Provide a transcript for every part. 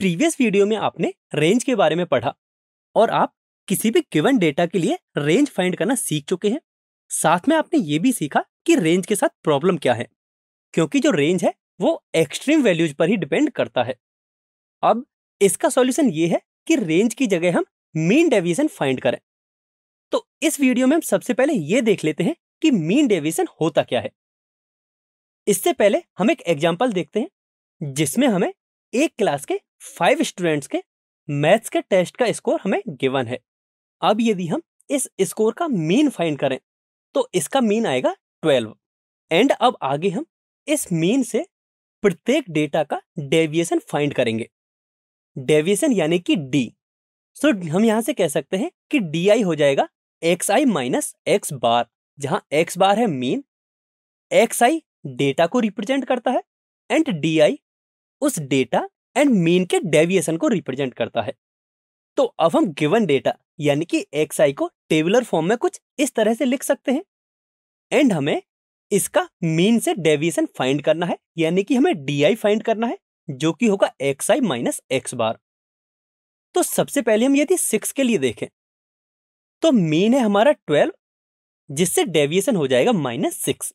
previous video में आपने range के बारे में पढ़ा और आप किसी भी गिवन डेटा के लिए रेंज फाइंड करना सीख चुके हैं साथ में आपने ये भी सीखा कि रेंज के साथ प्रॉब्लम क्या है क्योंकि जो रेंज है वो एक्सट्रीम वैल्यूज पर ही डिपेंड करता है अब इसका सॉल्यूशन ये है कि रेंज की जगह हम मीन डेविएशन फाइंड करें तो इस वीडियो में हम सबसे पहले ये देख लेते हैं कि मीन डेविएशन होता क्या है इससे पहले हम एक एग्जाम्पल देखते हैं जिसमें हमें एक क्लास के फाइव स्टूडेंट्स के मैथ्स के टेस्ट का स्कोर हमें गिवन है अब यदि हम इस स्कोर का मीन फाइंड करें तो इसका मीन आएगा ट्वेल्व एंड अब आगे हम इस मीन से प्रत्येक डेटा का डेविएशन फाइंड करेंगे डेविएशन यानी कि डी सो हम यहां से कह सकते हैं कि डी आई हो जाएगा X I minus X bar जहां एक्स बार है मीन एक्स आई डेटा को रिप्रेजेंट करता है एंड डी आई उस डेटा एंड मीन के डेविएशन को रिप्रेजेंट करता है तो अब हम गिवन डेटा यानी कि एक्स आई को टेबुलर फॉर्म में कुछ इस तरह से लिख सकते हैं एंड हमें इसका मीन से डेविएशन फाइंड करना है यानी कि हमें डी आई फाइंड करना है जो कि होगा X I minus X bar तो सबसे पहले हम यदि सिक्स के लिए देखें तो मीन है हमारा ट्वेल्व जिससे डेविएशन हो जाएगा माइनस सिक्स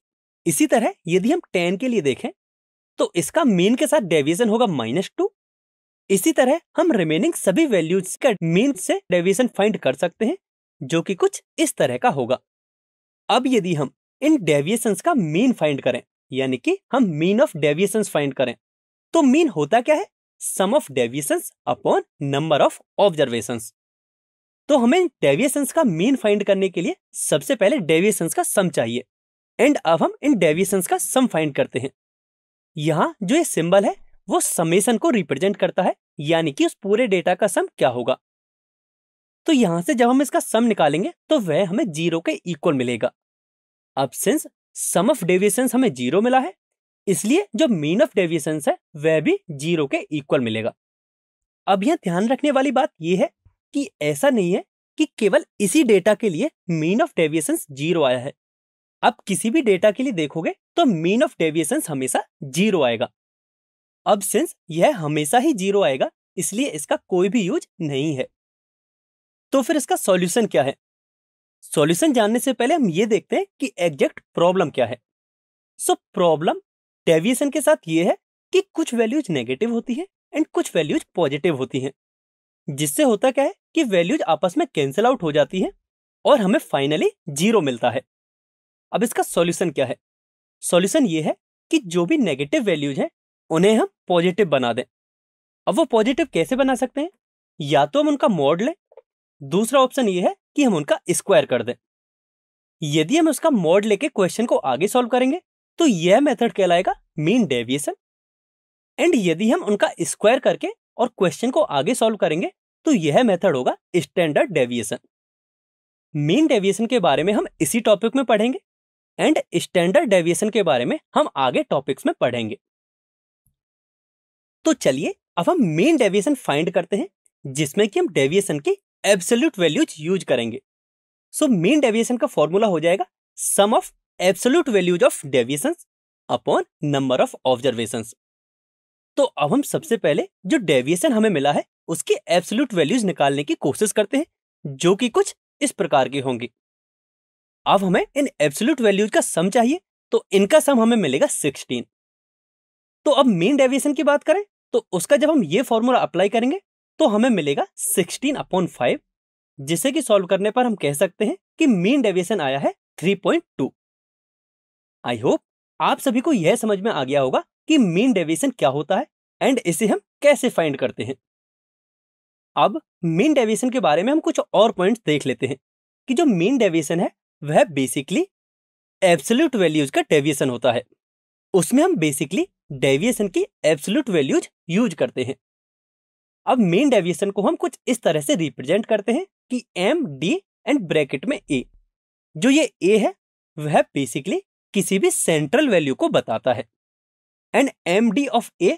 इसी तरह यदि हम टेन के लिए देखें तो इसका मीन के साथ डेविएशन होगा माइनस टू इसी तरह हम रिमेनिंग सभी वैल्यूज का मीन से डेविएशन फाइंड कर सकते हैं जो कि कुछ इस तरह का होगा अब यदि हम इन डेविएशंस का मीन फाइंड करें यानी कि हम मीन ऑफ डेविएशंस फाइंड करें तो मीन होता क्या है sum of deviations upon number of observations तो हमें डेविएशंस का मीन फाइंड करने के लिए सबसे पहले डेविएशंस का सम चाहिए एंड अब हम इन डेविएशंस का सम फाइंड करते हैं यहाँ जो ये सिंबल है वो समेसन को रिप्रेजेंट करता है यानी कि उस पूरे डेटा का सम क्या होगा तो यहां से जब हम इसका सम निकालेंगे तो वह हमें जीरो के इक्वल मिलेगा अब सिंस सम ऑफ डेविएशन हमें जीरो मिला है इसलिए जो मीन ऑफ डेविएशन है वह भी जीरो के इक्वल मिलेगा अब यह ध्यान रखने वाली बात यह है कि ऐसा नहीं है कि केवल इसी डेटा के लिए मीन ऑफ डेविएशन जीरो आया है आप किसी भी डेटा के लिए देखोगे तो मीन ऑफ डेविएशन हमेशा जीरो आएगा अब सिंस यह हमेशा ही जीरो आएगा इसलिए इसका कोई भी यूज नहीं है तो फिर इसका सॉल्यूशन क्या है सॉल्यूशन जानने से पहले हम ये देखते हैं कि एग्जैक्ट प्रॉब्लम क्या है सो प्रॉब्लम डेविएशन के साथ ये है कि कुछ वैल्यूज नेगेटिव होती है एंड कुछ वैल्यूज पॉजिटिव होती हैं जिससे होता क्या है कि वैल्यूज आपस में कैंसिल आउट हो जाती है और हमें फाइनली जीरो मिलता है अब इसका सॉल्यूशन क्या है सॉल्यूशन ये है कि जो भी नेगेटिव वैल्यूज हैं उन्हें हम पॉजिटिव बना दें अब वो पॉजिटिव कैसे बना सकते हैं या तो हम उनका मोड लें दूसरा ऑप्शन ये है कि हम उनका स्क्वायर कर दें यदि हम उसका मोड लेके क्वेश्चन को आगे सॉल्व करेंगे तो यह मेथड कहलाएगा मीन डेविएशन एंड यदि हम उनका स्क्वायर करके और क्वेश्चन को आगे सॉल्व करेंगे तो यह मेथड होगा स्टैंडर्ड डेविएशन मीन डेविएशन के बारे में हम इसी टॉपिक में पढ़ेंगे एंड स्टैंडर्ड डेविएशन के बारे में हम आगे टॉपिक्स में पढ़ेंगे तो चलिए अब हम मेन डेविएशन फाइंड करते हैं जिसमें कि हम डेविएशन की एब्सोल्यूट वैल्यूज यूज करेंगे सो मेन डेविएशन का फॉर्मूला हो जाएगा sum of absolute values of deviation upon number of observation तो अब हम सबसे पहले जो डेविएशन हमें मिला है उसकी एब्सोल्यूट वैल्यूज निकालने की कोशिश करते हैं जो कि कुछ इस प्रकार की होंगी अब हमें इन एब्सोल्यूट वैल्यूज का सम चाहिए तो इनका सम हमें मिलेगा सिक्सटीन तो अब मीन डेविएशन की बात करें तो उसका जब हम ये फॉर्मूला अप्लाई करेंगे तो हमें मिलेगा सिक्सटीन अपॉन फाइव जिसे कि सॉल्व करने पर हम कह सकते हैं कि मीन डेविएशन आया है three point two I hope आप सभी को यह समझ में आ गया होगा कि मीन डेविएशन क्या होता है एंड इसे हम कैसे फाइंड करते हैं अब मीन डेविएशन के बारे में हम कुछ और पॉइंट्स देख लेते हैं कि जो मीन डेविएशन है वह बेसिकली एब्सोल्यूट वैल्यूज का डेविएशन होता है उसमें हम बेसिकली डेविएशन की एब्सोल्यूट वैल्यूज यूज करते हैं अब मेन डेविएशन को हम कुछ इस तरह से रिप्रेजेंट करते हैं कि एम डी एंड ब्रैकेट में ए जो ये ए है वह बेसिकली किसी भी सेंट्रल वैल्यू को बताता है and M D of A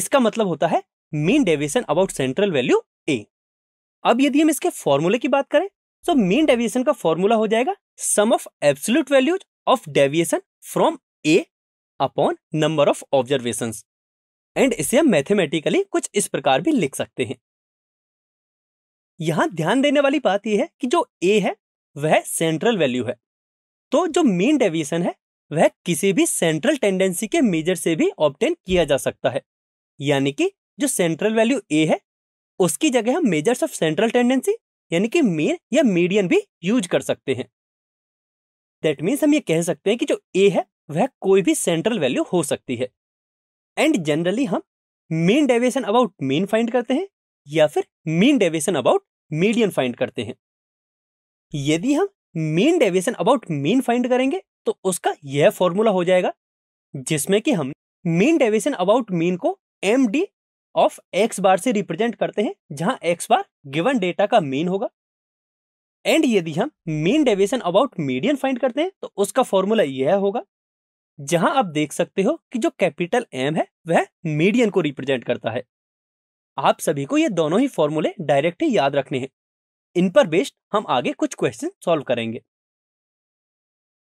इसका मतलब होता है mean deviation about central value A अब यदि हम इसके फॉर्मूले की बात करें सो मीन डेविएशन का फॉर्मूला हो जाएगा sum of absolute values of deviation from A upon number of observation and इसे हम मैथमेटिकली कुछ इस प्रकार भी लिख सकते हैं यहां ध्यान देने वाली बात यह है कि जो ए है वह सेंट्रल वैल्यू है तो जो मीन डेविएशन है वह किसी भी सेंट्रल टेंडेंसी के मेजर से भी ऑप्टेन किया जा सकता है यानी कि जो सेंट्रल वैल्यू ए है उसकी जगह हम मेजर्स ऑफ सेंट्रल टेंडेंसी यानी कि मीन या मीडियन भी यूज कर सकते हैं दैट मीन्स हम ये कह सकते हैं कि जो ए है वह कोई भी सेंट्रल वैल्यू हो सकती है एंड जनरली हम mean deviation about mean find करते हैं या फिर mean deviation about median find करते हैं यदि हम mean deviation about mean find करेंगे तो उसका यह फॉर्मूला हो जाएगा जिसमें कि हम मीन डेविएशन अबाउट मीन को M D of x bar से रिप्रेजेंट करते हैं जहां एक्स बार गिवन डेटा का मीन होगा एंड यदि हम mean deviation about median find करते हैं तो उसका फॉर्मूला यह होगा जहां आप देख सकते हो कि जो कैपिटल एम है वह मीडियन को रिप्रेजेंट करता है आप सभी को ये दोनों ही फॉर्मूले डायरेक्ट ही याद रखने हैं इन पर बेस्ड हम आगे कुछ क्वेश्चन सॉल्व करेंगे